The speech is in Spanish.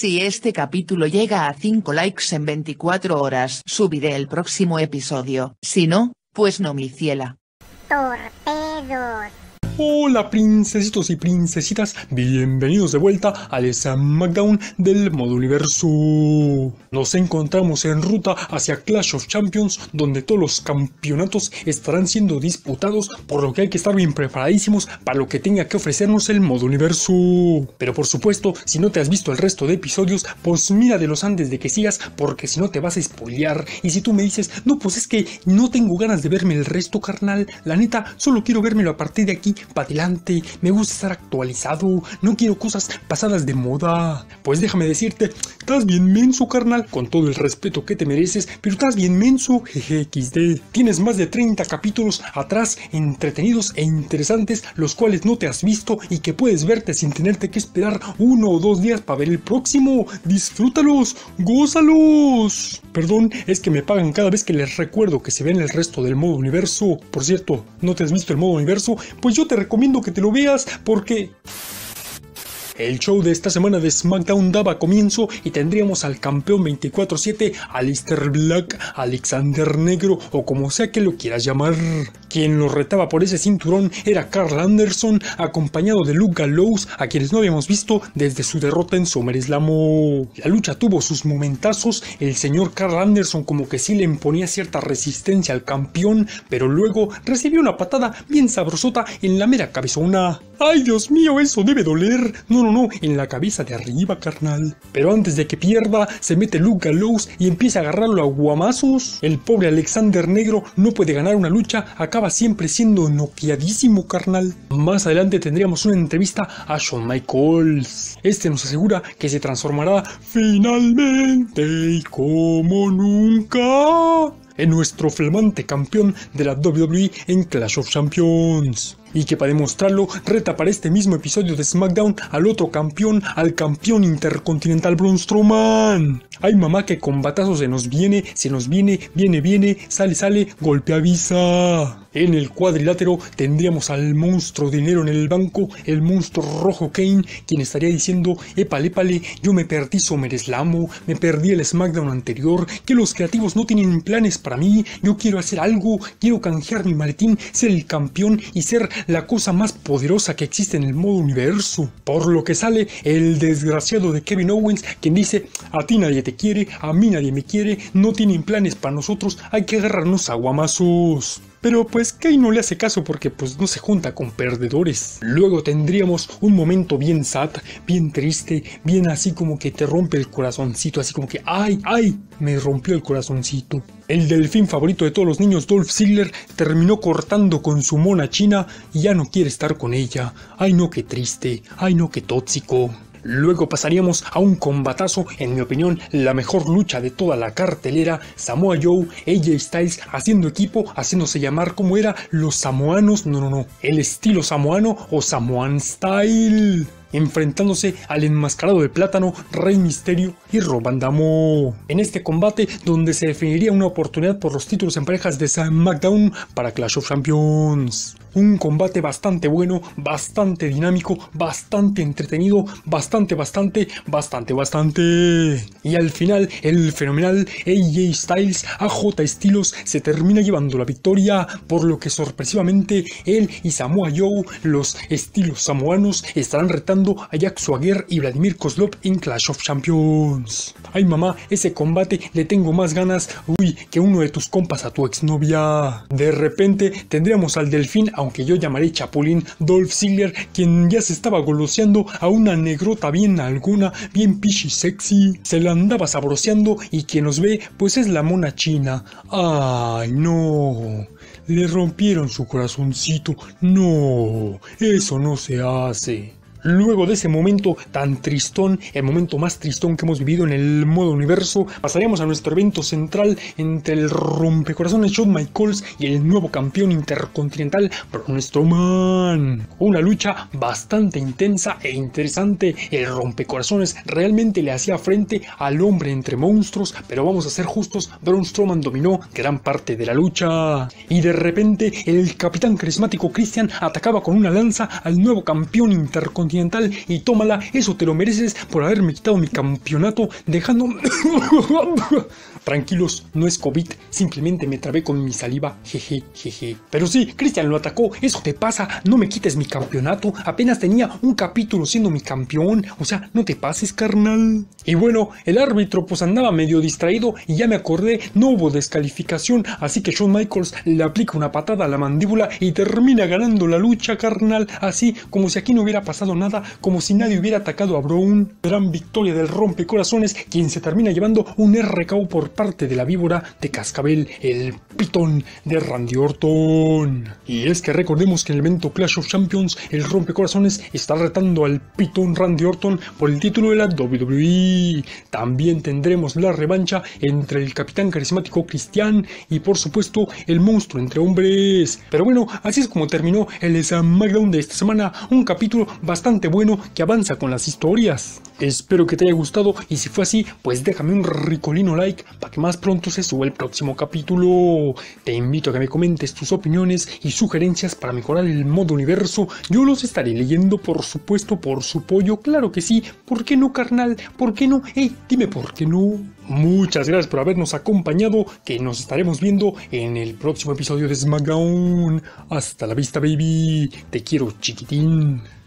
Si este capítulo llega a 5 likes en 24 horas, subiré el próximo episodio. Si no, pues no mi ciela. Torpedos. Hola princesitos y princesitas, bienvenidos de vuelta al SmackDown del modo universo. Nos encontramos en ruta hacia Clash of Champions donde todos los campeonatos estarán siendo disputados por lo que hay que estar bien preparadísimos para lo que tenga que ofrecernos el modo universo. Pero por supuesto, si no te has visto el resto de episodios, pues mira de los antes de que sigas porque si no te vas a spoilear y si tú me dices, no pues es que no tengo ganas de verme el resto carnal, la neta solo quiero vérmelo a partir de aquí Patilante, me gusta estar actualizado, no quiero cosas pasadas de moda. Pues déjame decirte, estás bien menso, carnal, con todo el respeto que te mereces, pero estás bien menso, jeje, XD. Tienes más de 30 capítulos atrás, entretenidos e interesantes, los cuales no te has visto y que puedes verte sin tenerte que esperar uno o dos días para ver el próximo. Disfrútalos, gózalos. Perdón, es que me pagan cada vez que les recuerdo que se ven el resto del modo universo. Por cierto, ¿no te has visto el modo universo? Pues yo te recomiendo que te lo veas porque... El show de esta semana de SmackDown daba comienzo y tendríamos al campeón 24-7, Alistair Black, Alexander Negro o como sea que lo quieras llamar. Quien lo retaba por ese cinturón era Carl Anderson, acompañado de Luke Gallows, a quienes no habíamos visto desde su derrota en SummerSlam. La lucha tuvo sus momentazos, el señor Carl Anderson como que sí le imponía cierta resistencia al campeón, pero luego recibió una patada bien sabrosota en la mera cabezona. ¡Ay, Dios mío, eso debe doler! No, no, no, en la cabeza de arriba, carnal. Pero antes de que pierda, se mete Luke Gallows y empieza a agarrarlo a guamazos. El pobre Alexander Negro no puede ganar una lucha siempre siendo noqueadísimo, carnal. Más adelante tendríamos una entrevista a Shawn Michaels. Este nos asegura que se transformará finalmente y como nunca en nuestro flamante campeón de la WWE en Clash of Champions. Y que para demostrarlo reta para este mismo episodio de SmackDown al otro campeón, al campeón intercontinental Braun Strowman. Ay mamá que con batazos se nos viene, se nos viene, viene, viene, sale, sale, golpe avisa. En el cuadrilátero tendríamos al monstruo dinero en el banco, el monstruo rojo Kane, quien estaría diciendo, épale, épale, yo me perdí Slam... me perdí el SmackDown anterior, que los creativos no tienen planes para para mí, yo quiero hacer algo, quiero canjear mi maletín, ser el campeón y ser la cosa más poderosa que existe en el modo universo. Por lo que sale el desgraciado de Kevin Owens, quien dice, a ti nadie te quiere, a mí nadie me quiere, no tienen planes para nosotros, hay que agarrarnos aguamazos. Pero pues Kay no le hace caso porque pues no se junta con perdedores. Luego tendríamos un momento bien sad, bien triste, bien así como que te rompe el corazoncito, así como que ¡ay, ay! Me rompió el corazoncito. El delfín favorito de todos los niños, Dolph Ziggler, terminó cortando con su mona china y ya no quiere estar con ella. ¡Ay no, qué triste! ¡Ay no, qué tóxico! Luego pasaríamos a un combatazo, en mi opinión, la mejor lucha de toda la cartelera, Samoa Joe, AJ Styles haciendo equipo, haciéndose llamar como era, los samoanos, no, no, no, el estilo samoano o Samoan Style, enfrentándose al enmascarado de plátano, Rey Misterio y Robandamo. En este combate, donde se definiría una oportunidad por los títulos en parejas de SmackDown para Clash of Champions un combate bastante bueno, bastante dinámico, bastante entretenido, bastante, bastante, bastante, bastante. Y al final, el fenomenal AJ Styles AJ Estilos se termina llevando la victoria, por lo que sorpresivamente él y Samoa Joe, los estilos samoanos, estarán retando a Jack Swagger y Vladimir Kozlov en Clash of Champions. Ay mamá, ese combate le tengo más ganas, uy, que uno de tus compas a tu exnovia. De repente tendríamos al delfín a que yo llamaré chapulín, Dolph Ziggler, quien ya se estaba goloseando a una negrota bien alguna, bien pichi sexy, se la andaba sabroseando y quien nos ve, pues es la mona china. ¡Ay, no! Le rompieron su corazoncito. No, eso no se hace. Luego de ese momento tan tristón, el momento más tristón que hemos vivido en el modo universo, pasaríamos a nuestro evento central entre el rompecorazones John Michaels y el nuevo campeón intercontinental Braun Strowman. Una lucha bastante intensa e interesante. El rompecorazones realmente le hacía frente al hombre entre monstruos, pero vamos a ser justos, Braun Strowman dominó gran parte de la lucha. Y de repente el capitán carismático Christian atacaba con una lanza al nuevo campeón intercontinental y tómala, eso te lo mereces por haberme quitado mi campeonato dejando... Tranquilos, no es COVID, simplemente me trabé con mi saliva, jeje, jeje. Pero sí, Cristian lo atacó, eso te pasa, no me quites mi campeonato, apenas tenía un capítulo siendo mi campeón, o sea, no te pases, carnal. Y bueno, el árbitro pues andaba medio distraído y ya me acordé, no hubo descalificación, así que Shawn Michaels le aplica una patada a la mandíbula y termina ganando la lucha, carnal, así como si aquí no hubiera pasado nada como si nadie hubiera atacado a Brown. Gran victoria del rompecorazones, quien se termina llevando un RKO por parte de la víbora de Cascabel, el pitón de Randy Orton. Y es que recordemos que en el evento Clash of Champions, el rompecorazones está retando al pitón Randy Orton por el título de la WWE. También tendremos la revancha entre el capitán carismático Cristian y por supuesto el monstruo entre hombres. Pero bueno, así es como terminó el SmackDown de esta semana, un capítulo bastante bueno que avanza con las historias. Espero que te haya gustado y si fue así, pues déjame un ricolino like para que más pronto se suba el próximo capítulo. Te invito a que me comentes tus opiniones y sugerencias para mejorar el modo universo. Yo los estaré leyendo, por supuesto, por su pollo, claro que sí. ¿Por qué no, carnal? ¿Por qué no? ¡Ey, eh, dime por qué no! Muchas gracias por habernos acompañado, que nos estaremos viendo en el próximo episodio de SmackDown. Hasta la vista, baby. Te quiero, chiquitín.